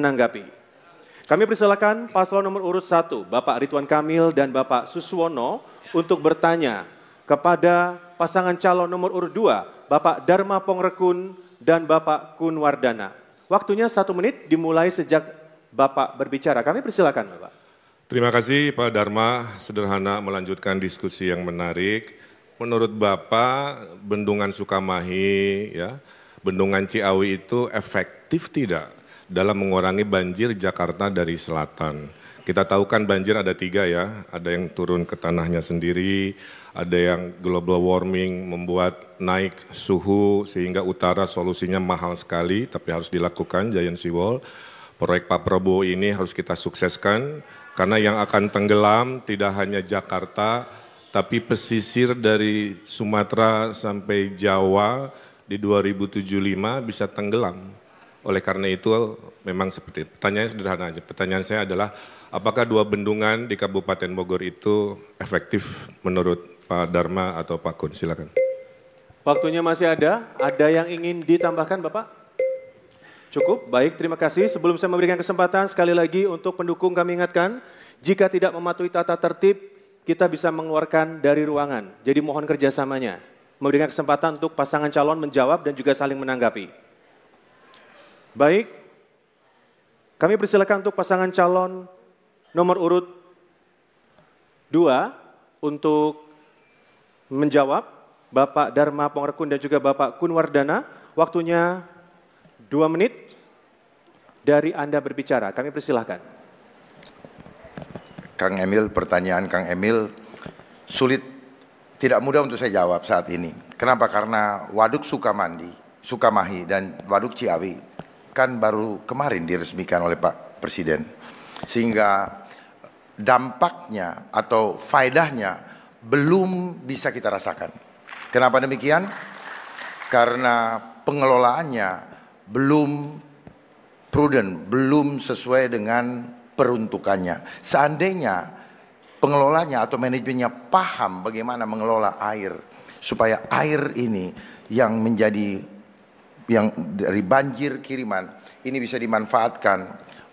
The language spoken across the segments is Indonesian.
menanggapi. Kami persilakan paslon nomor urut satu, Bapak Ridwan Kamil dan Bapak Suswono untuk bertanya kepada pasangan calon nomor urut dua, Bapak Dharma Pongrekun dan Bapak Kunwardana. Waktunya satu menit dimulai sejak Bapak berbicara. Kami persilakan Bapak. Terima kasih Pak Dharma, sederhana melanjutkan diskusi yang menarik. Menurut Bapak, bendungan Sukamahi, ya, bendungan Ciawi itu efektif tidak dalam mengurangi banjir Jakarta dari selatan. Kita tahu kan banjir ada tiga ya, ada yang turun ke tanahnya sendiri, ada yang global warming membuat naik suhu sehingga utara solusinya mahal sekali tapi harus dilakukan giant seawall. Proyek Pak Prabowo ini harus kita sukseskan karena yang akan tenggelam tidak hanya Jakarta tapi pesisir dari Sumatera sampai Jawa di 2075 bisa tenggelam. Oleh karena itu memang seperti itu. Pertanyaan sederhana aja. Pertanyaan saya adalah apakah dua bendungan di Kabupaten Bogor itu efektif menurut Pak Dharma atau Pak Kun? Silakan. Waktunya masih ada. Ada yang ingin ditambahkan Bapak? Cukup, baik terima kasih. Sebelum saya memberikan kesempatan sekali lagi untuk pendukung kami ingatkan, jika tidak mematuhi tata tertib, kita bisa mengeluarkan dari ruangan. Jadi mohon kerjasamanya. Memberikan kesempatan untuk pasangan calon menjawab dan juga saling menanggapi. Baik, kami persilakan untuk pasangan calon nomor urut dua untuk menjawab Bapak Dharma Pongrekun dan juga Bapak Kunwardana. Waktunya dua menit dari Anda berbicara. Kami persilahkan. Kang Emil, pertanyaan Kang Emil sulit, tidak mudah untuk saya jawab saat ini. Kenapa? Karena Waduk Sukamandi, Sukamahi dan Waduk Ciawi kan baru kemarin diresmikan oleh Pak Presiden. Sehingga dampaknya atau faedahnya belum bisa kita rasakan. Kenapa demikian? Karena pengelolaannya belum prudent, belum sesuai dengan peruntukannya. Seandainya pengelolanya atau manajemennya paham bagaimana mengelola air supaya air ini yang menjadi yang dari banjir kiriman ini bisa dimanfaatkan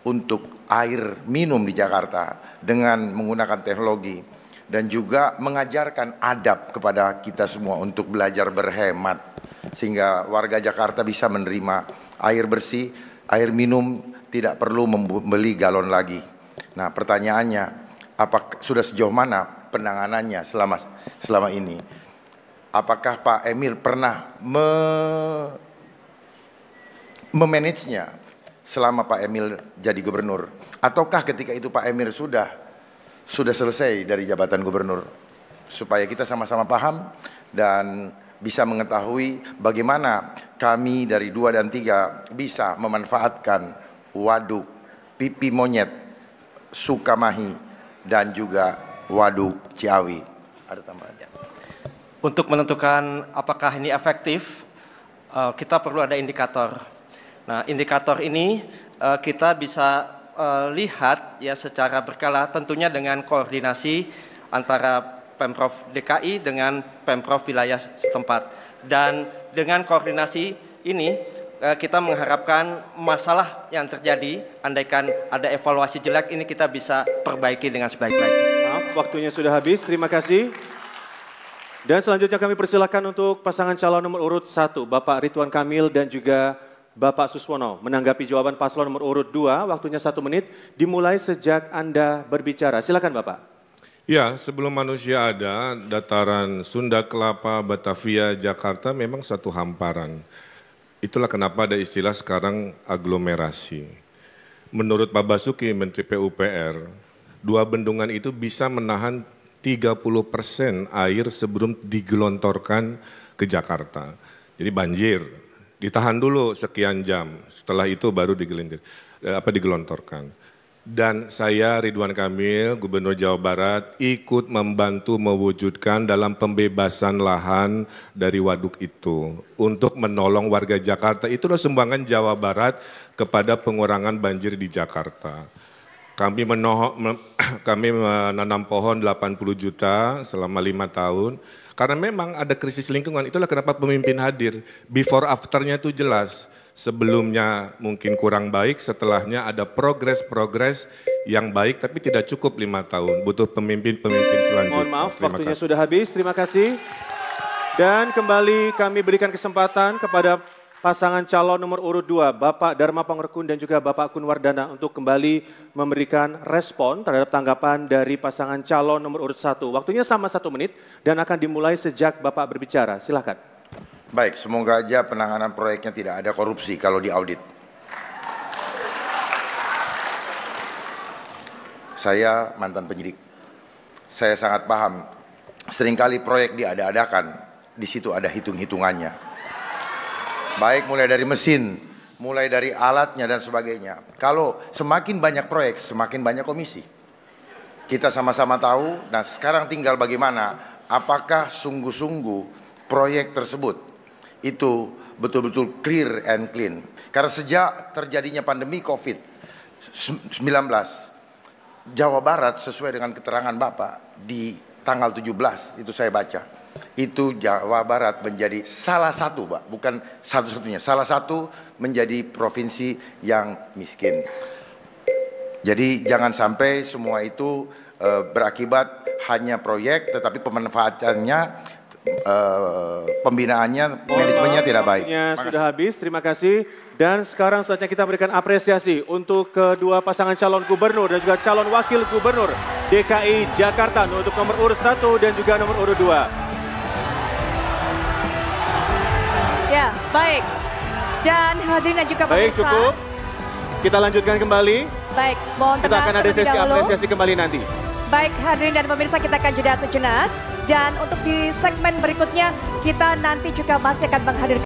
untuk air minum di Jakarta dengan menggunakan teknologi dan juga mengajarkan adab kepada kita semua untuk belajar berhemat sehingga warga Jakarta bisa menerima air bersih, air minum tidak perlu membeli galon lagi. Nah, pertanyaannya apa sudah sejauh mana penanganannya selama selama ini? Apakah Pak Emil pernah me memanagenya selama Pak Emil jadi gubernur? Ataukah ketika itu Pak Emil sudah sudah selesai dari jabatan gubernur? Supaya kita sama-sama paham dan bisa mengetahui bagaimana kami dari dua dan tiga bisa memanfaatkan waduk, pipi monyet, Sukamahi, dan juga waduk Ciawi. Ada tambahan? Ya. Untuk menentukan apakah ini efektif, eh, kita perlu ada indikator Nah, indikator ini uh, kita bisa uh, lihat ya secara berkala tentunya dengan koordinasi antara Pemprov DKI dengan Pemprov wilayah setempat. Dan dengan koordinasi ini eh, kita mengharapkan masalah yang terjadi andaikan ada evaluasi jelek ini kita bisa perbaiki dengan sebaik-baiknya. waktunya sudah habis. Terima kasih. Dan selanjutnya kami persilakan untuk pasangan calon nomor urut satu Bapak rituan Kamil dan juga Bapak Suswono menanggapi jawaban paslon nomor urut 2, waktunya satu menit, dimulai sejak Anda berbicara. Silakan Bapak. Ya, sebelum manusia ada, dataran Sunda Kelapa, Batavia, Jakarta memang satu hamparan. Itulah kenapa ada istilah sekarang aglomerasi. Menurut Pak Basuki, Menteri PUPR, dua bendungan itu bisa menahan 30 persen air sebelum digelontorkan ke Jakarta. Jadi banjir, ditahan dulu sekian jam. Setelah itu baru digelintir, eh, apa digelontorkan. Dan saya Ridwan Kamil, Gubernur Jawa Barat, ikut membantu mewujudkan dalam pembebasan lahan dari waduk itu untuk menolong warga Jakarta. Itulah sumbangan Jawa Barat kepada pengurangan banjir di Jakarta. Kami, menoh, kami menanam pohon 80 juta selama lima tahun karena memang ada krisis lingkungan, itulah kenapa pemimpin hadir. Before afternya itu jelas. Sebelumnya mungkin kurang baik, setelahnya ada progres-progres yang baik, tapi tidak cukup lima tahun. Butuh pemimpin-pemimpin selanjutnya. Mohon maaf, Terima waktunya kasih. sudah habis. Terima kasih. Dan kembali kami berikan kesempatan kepada pasangan calon nomor urut 2 Bapak Dharma Pangrekun dan juga Bapak Kunwardana untuk kembali memberikan respon terhadap tanggapan dari pasangan calon nomor urut 1. Waktunya sama satu menit dan akan dimulai sejak Bapak berbicara. Silahkan. Baik, semoga aja penanganan proyeknya tidak ada korupsi kalau diaudit. Saya mantan penyidik. Saya sangat paham. Seringkali proyek diada-adakan, di situ ada hitung-hitungannya Baik mulai dari mesin, mulai dari alatnya dan sebagainya. Kalau semakin banyak proyek, semakin banyak komisi. Kita sama-sama tahu, nah sekarang tinggal bagaimana, apakah sungguh-sungguh proyek tersebut itu betul-betul clear and clean. Karena sejak terjadinya pandemi COVID-19, Jawa Barat sesuai dengan keterangan Bapak di tanggal 17 itu saya baca itu Jawa Barat menjadi salah satu, Pak, bukan satu-satunya, salah satu menjadi provinsi yang miskin. Jadi jangan sampai semua itu e, berakibat hanya proyek, tetapi pemanfaatannya, e, pembinaannya, manajemennya tidak baik. Sudah habis, terima kasih. Dan sekarang saatnya kita berikan apresiasi untuk kedua pasangan calon gubernur dan juga calon wakil gubernur DKI Jakarta untuk nomor urut satu dan juga nomor urut dua. baik. Dan hadirin dan juga pemirsa. Baik, cukup. Kita lanjutkan kembali. Baik, mohon tenang Kita akan ada sesi apresiasi kembali nanti. Baik, hadirin dan pemirsa kita akan jeda sejenak. Dan untuk di segmen berikutnya, kita nanti juga masih akan menghadirkan.